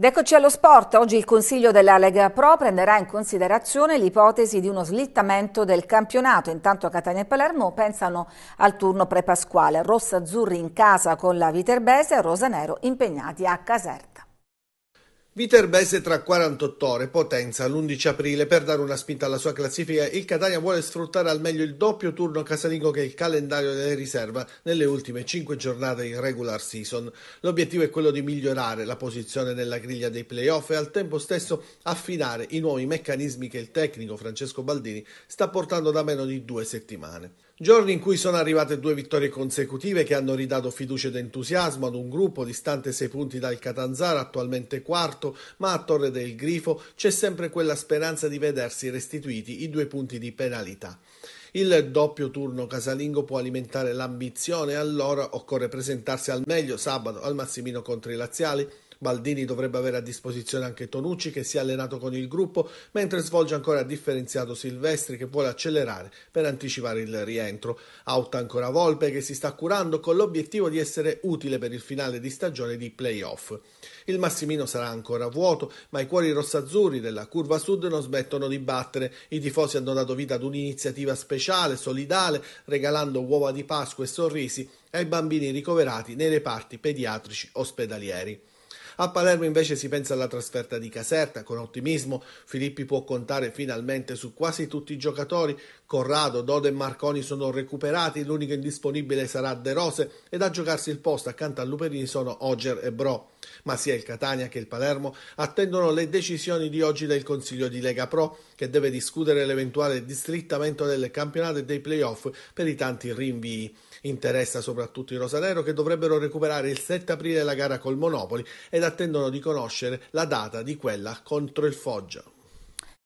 Ed eccoci allo sport. Oggi il Consiglio della Lega Pro prenderà in considerazione l'ipotesi di uno slittamento del campionato. Intanto Catania e Palermo pensano al turno prepasquale. Rossa Azzurri in casa con la Viterbese, e Rosanero impegnati a Caserta. Viterbese tra 48 ore, Potenza l'11 aprile. Per dare una spinta alla sua classifica, il Catania vuole sfruttare al meglio il doppio turno casalingo che il calendario le riserva nelle ultime 5 giornate in regular season. L'obiettivo è quello di migliorare la posizione nella griglia dei playoff e al tempo stesso affinare i nuovi meccanismi che il tecnico Francesco Baldini sta portando da meno di due settimane. Giorni in cui sono arrivate due vittorie consecutive che hanno ridato fiducia ed entusiasmo ad un gruppo distante sei punti dal Catanzaro, attualmente quarto, ma a Torre del Grifo c'è sempre quella speranza di vedersi restituiti i due punti di penalità. Il doppio turno casalingo può alimentare l'ambizione, allora occorre presentarsi al meglio sabato al Massimino contro i Laziali Baldini dovrebbe avere a disposizione anche Tonucci che si è allenato con il gruppo, mentre svolge ancora differenziato Silvestri che vuole accelerare per anticipare il rientro. Out ancora Volpe che si sta curando con l'obiettivo di essere utile per il finale di stagione di playoff. Il Massimino sarà ancora vuoto, ma i cuori rossazzurri della curva sud non smettono di battere. I tifosi hanno dato vita ad un'iniziativa speciale, solidale, regalando uova di Pasqua e sorrisi ai bambini ricoverati nei reparti pediatrici ospedalieri. A Palermo invece si pensa alla trasferta di Caserta con ottimismo. Filippi può contare finalmente su quasi tutti i giocatori. Corrado, Dode e Marconi sono recuperati, l'unico indisponibile sarà De Rose ed a giocarsi il posto accanto a Luperini sono Oger e Bro. Ma sia il Catania che il Palermo attendono le decisioni di oggi del Consiglio di Lega Pro che deve discutere l'eventuale distrittamento del campionato e dei playoff per i tanti rinvii. Interessa soprattutto i Rosanero che dovrebbero recuperare il 7 aprile la gara col Monopoli ed attendono di conoscere la data di quella contro il Foggia.